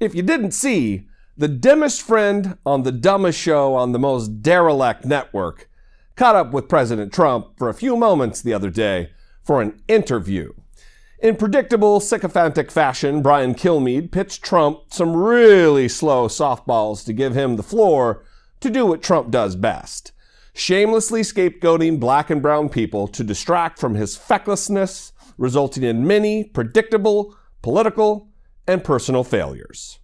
if you didn't see, the dimmest friend on the dumbest show on the most derelict network caught up with President Trump for a few moments the other day for an interview. In predictable, sycophantic fashion, Brian Kilmeade pitched Trump some really slow softballs to give him the floor to do what Trump does best shamelessly scapegoating black and brown people to distract from his fecklessness, resulting in many predictable, political, and personal failures.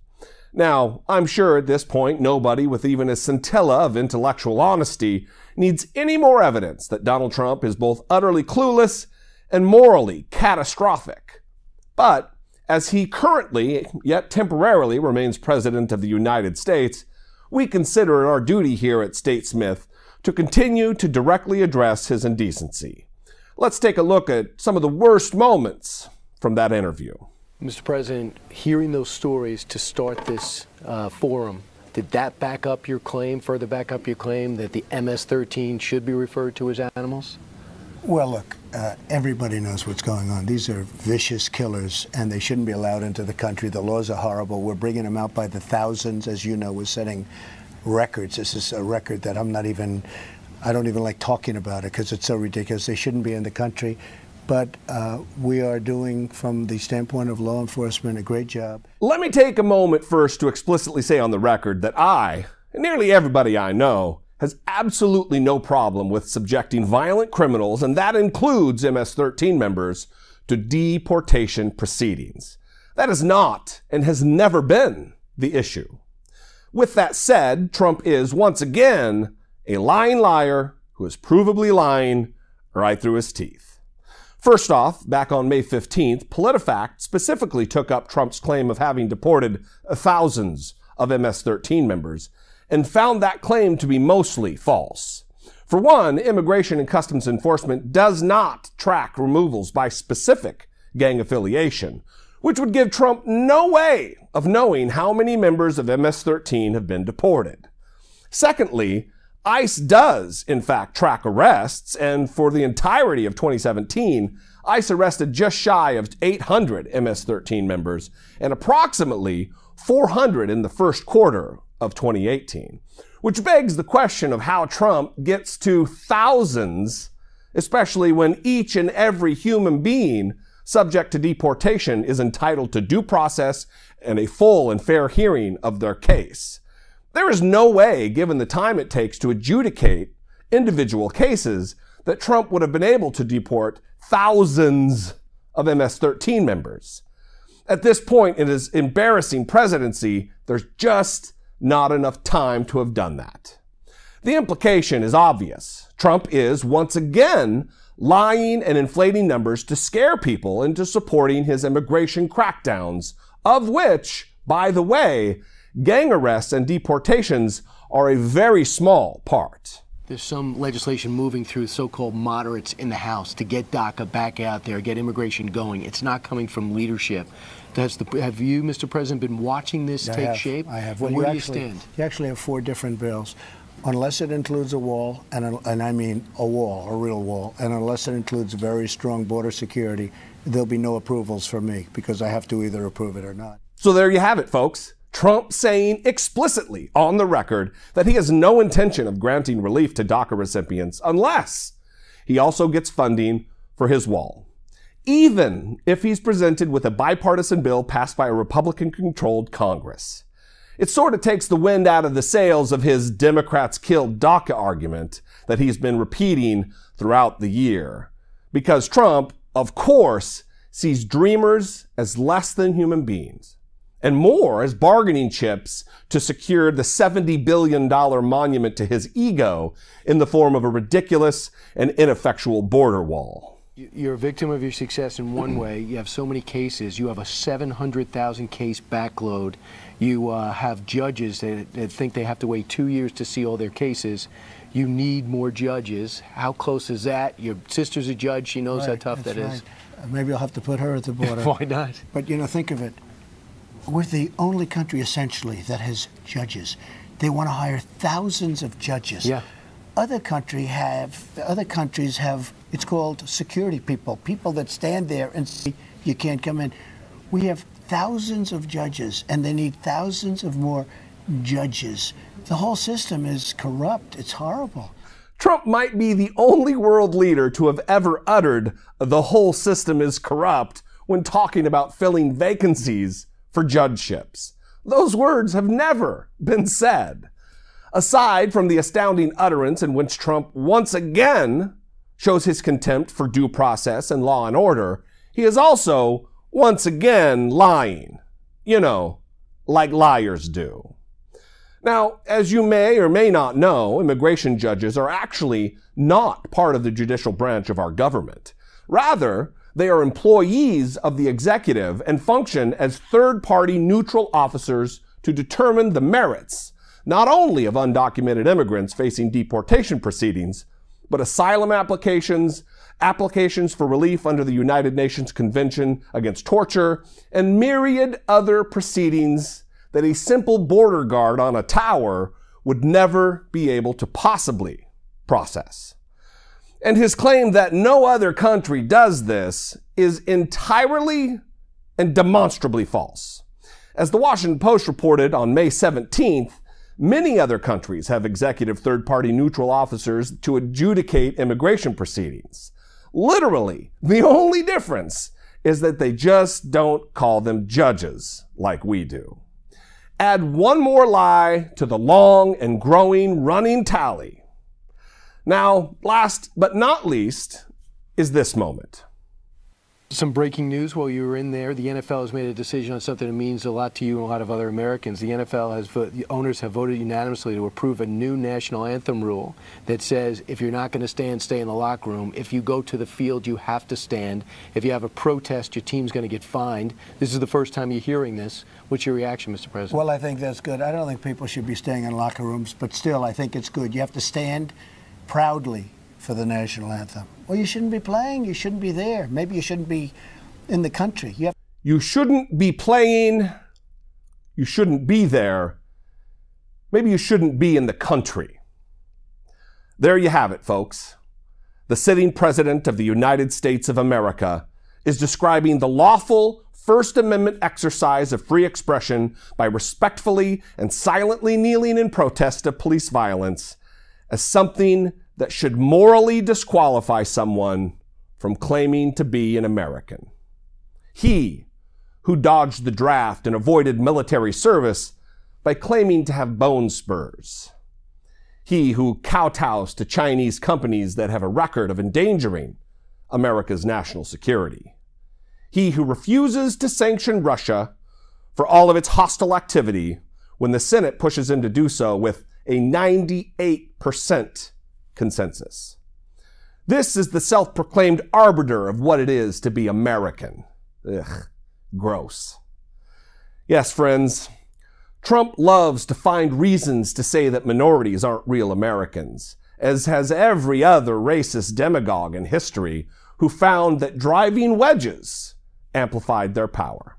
Now, I'm sure at this point nobody with even a scintilla of intellectual honesty needs any more evidence that Donald Trump is both utterly clueless and morally catastrophic. But as he currently, yet temporarily, remains President of the United States, we consider it our duty here at Statesmith to continue to directly address his indecency. Let's take a look at some of the worst moments from that interview. Mr. President, hearing those stories to start this uh, forum, did that back up your claim, further back up your claim that the MS-13 should be referred to as animals? Well, look, uh, everybody knows what's going on. These are vicious killers, and they shouldn't be allowed into the country. The laws are horrible. We're bringing them out by the thousands. As you know, we're setting records. This is a record that I'm not even, I don't even like talking about it because it's so ridiculous. They shouldn't be in the country but uh, we are doing, from the standpoint of law enforcement, a great job. Let me take a moment first to explicitly say on the record that I, and nearly everybody I know, has absolutely no problem with subjecting violent criminals, and that includes MS 13 members, to deportation proceedings. That is not and has never been the issue. With that said, Trump is once again a lying liar who is provably lying right through his teeth. First off, back on May 15th, PolitiFact specifically took up Trump's claim of having deported thousands of MS 13 members and found that claim to be mostly false. For one, Immigration and Customs Enforcement does not track removals by specific gang affiliation, which would give Trump no way of knowing how many members of MS 13 have been deported. Secondly, ICE does, in fact, track arrests, and for the entirety of 2017, ICE arrested just shy of 800 MS 13 members and approximately 400 in the first quarter of 2018, which begs the question of how Trump gets to thousands, especially when each and every human being subject to deportation is entitled to due process and a full and fair hearing of their case. There is no way, given the time it takes to adjudicate individual cases, that Trump would have been able to deport thousands of MS 13 members. At this point in his embarrassing presidency, there's just not enough time to have done that. The implication is obvious. Trump is, once again, lying and inflating numbers to scare people into supporting his immigration crackdowns, of which, by the way, gang arrests and deportations are a very small part. There's some legislation moving through so called moderates in the House to get DACA back out there, get immigration going. It's not coming from leadership. The, have you, Mr. President, been watching this I take have, shape? I have. Well, where you do actually, you stand? You actually have four different bills. Unless it includes a wall, and, and I mean a wall, a real wall, and unless it includes very strong border security, there'll be no approvals for me because I have to either approve it or not. So there you have it, folks. Trump saying explicitly on the record that he has no intention of granting relief to DACA recipients unless he also gets funding for his wall. Even if he's presented with a bipartisan bill passed by a Republican controlled Congress. It sort of takes the wind out of the sails of his Democrats killed DACA argument that he's been repeating throughout the year. Because Trump, of course, sees dreamers as less than human beings and more as bargaining chips to secure the $70 billion monument to his ego in the form of a ridiculous and ineffectual border wall. You're a victim of your success in one way. You have so many cases. You have a 700,000 case backload. You uh, have judges that, that think they have to wait two years to see all their cases. You need more judges. How close is that? Your sister's a judge. She knows right, how tough that is. right. Maybe I'll have to put her at the border. Why not? But, you know, think of it we're the only country essentially that has judges. They want to hire thousands of judges. Yeah. Other country have other countries have it's called security people, people that stand there and say you can't come in. We have thousands of judges and they need thousands of more judges. The whole system is corrupt. It's horrible. Trump might be the only world leader to have ever uttered the whole system is corrupt when talking about filling vacancies for judgeships. Those words have never been said. Aside from the astounding utterance in which Trump once again shows his contempt for due process and law and order, he is also once again lying. You know, like liars do. Now, as you may or may not know, immigration judges are actually not part of the judicial branch of our government. Rather, they are employees of the executive and function as third party neutral officers to determine the merits, not only of undocumented immigrants facing deportation proceedings, but asylum applications, applications for relief under the United Nations Convention Against Torture, and myriad other proceedings that a simple border guard on a tower would never be able to possibly process. And his claim that no other country does this is entirely and demonstrably false. As the Washington Post reported on May 17th, many other countries have executive third party neutral officers to adjudicate immigration proceedings. Literally, the only difference is that they just don't call them judges like we do. Add one more lie to the long and growing running tally now, last but not least is this moment. Some breaking news while you were in there. The NFL has made a decision on something that means a lot to you and a lot of other Americans. The NFL has the owners have voted unanimously to approve a new national anthem rule that says if you're not going to stand, stay in the locker room. If you go to the field, you have to stand. If you have a protest, your team's going to get fined. This is the first time you're hearing this. What's your reaction, Mr. President? Well, I think that's good. I don't think people should be staying in locker rooms, but still, I think it's good. You have to stand proudly for the national anthem. Well, you shouldn't be playing. You shouldn't be there. Maybe you shouldn't be in the country. You, you shouldn't be playing. You shouldn't be there. Maybe you shouldn't be in the country. There you have it, folks. The sitting president of the United States of America is describing the lawful First Amendment exercise of free expression by respectfully and silently kneeling in protest of police violence as something that should morally disqualify someone from claiming to be an American. He, who dodged the draft and avoided military service by claiming to have bone spurs. He who kowtows to Chinese companies that have a record of endangering America's national security. He who refuses to sanction Russia for all of its hostile activity when the Senate pushes him to do so with a 98% consensus. This is the self proclaimed arbiter of what it is to be American. Ugh, gross. Yes, friends, Trump loves to find reasons to say that minorities aren't real Americans, as has every other racist demagogue in history who found that driving wedges amplified their power.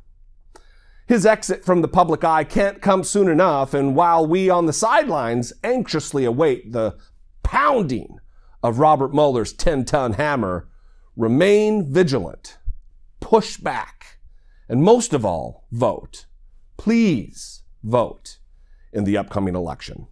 His exit from the public eye can't come soon enough, and while we on the sidelines anxiously await the pounding of Robert Mueller's 10 ton hammer, remain vigilant, push back, and most of all, vote. Please vote in the upcoming election.